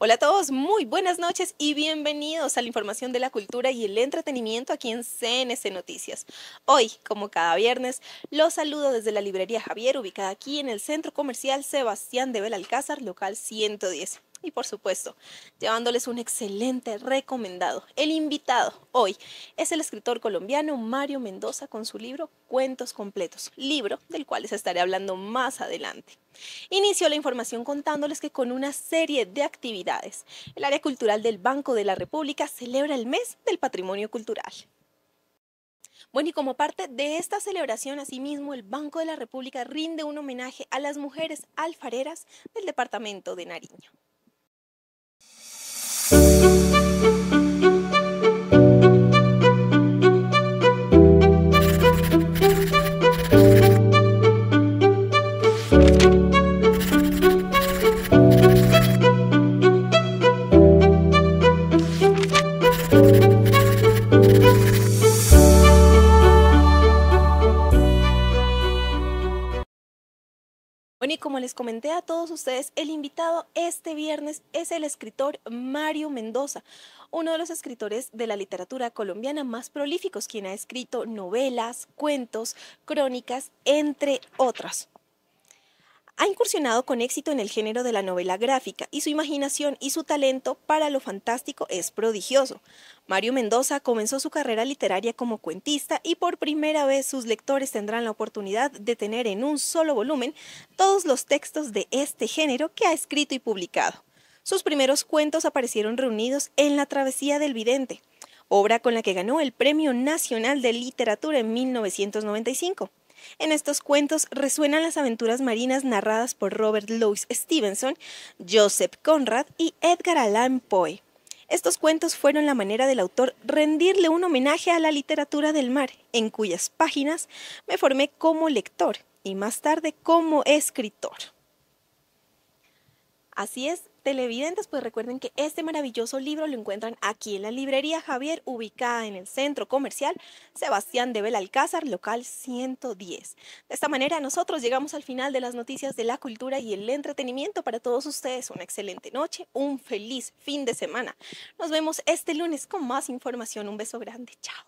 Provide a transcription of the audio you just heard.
Hola a todos, muy buenas noches y bienvenidos a la información de la cultura y el entretenimiento aquí en CNC Noticias. Hoy, como cada viernes, los saludo desde la librería Javier, ubicada aquí en el Centro Comercial Sebastián de Belalcázar, local 110. Y por supuesto, llevándoles un excelente recomendado. El invitado hoy es el escritor colombiano Mario Mendoza con su libro Cuentos Completos, libro del cual les estaré hablando más adelante. Inició la información contándoles que con una serie de actividades, el área cultural del Banco de la República celebra el mes del patrimonio cultural. Bueno, y como parte de esta celebración, asimismo, el Banco de la República rinde un homenaje a las mujeres alfareras del departamento de Nariño. Bueno, y como les comenté a todos ustedes, el invitado este viernes es el escritor Mario Mendoza, uno de los escritores de la literatura colombiana más prolíficos, quien ha escrito novelas, cuentos, crónicas, entre otras. Ha incursionado con éxito en el género de la novela gráfica y su imaginación y su talento para lo fantástico es prodigioso. Mario Mendoza comenzó su carrera literaria como cuentista y por primera vez sus lectores tendrán la oportunidad de tener en un solo volumen todos los textos de este género que ha escrito y publicado. Sus primeros cuentos aparecieron reunidos en La Travesía del Vidente, obra con la que ganó el Premio Nacional de Literatura en 1995. En estos cuentos resuenan las aventuras marinas narradas por Robert Louis Stevenson, Joseph Conrad y Edgar Allan Poe. Estos cuentos fueron la manera del autor rendirle un homenaje a la literatura del mar, en cuyas páginas me formé como lector y más tarde como escritor. Así es, televidentes, pues recuerden que este maravilloso libro lo encuentran aquí en la librería Javier, ubicada en el centro comercial Sebastián de Belalcázar, local 110. De esta manera nosotros llegamos al final de las noticias de la cultura y el entretenimiento para todos ustedes. Una excelente noche, un feliz fin de semana. Nos vemos este lunes con más información. Un beso grande, chao.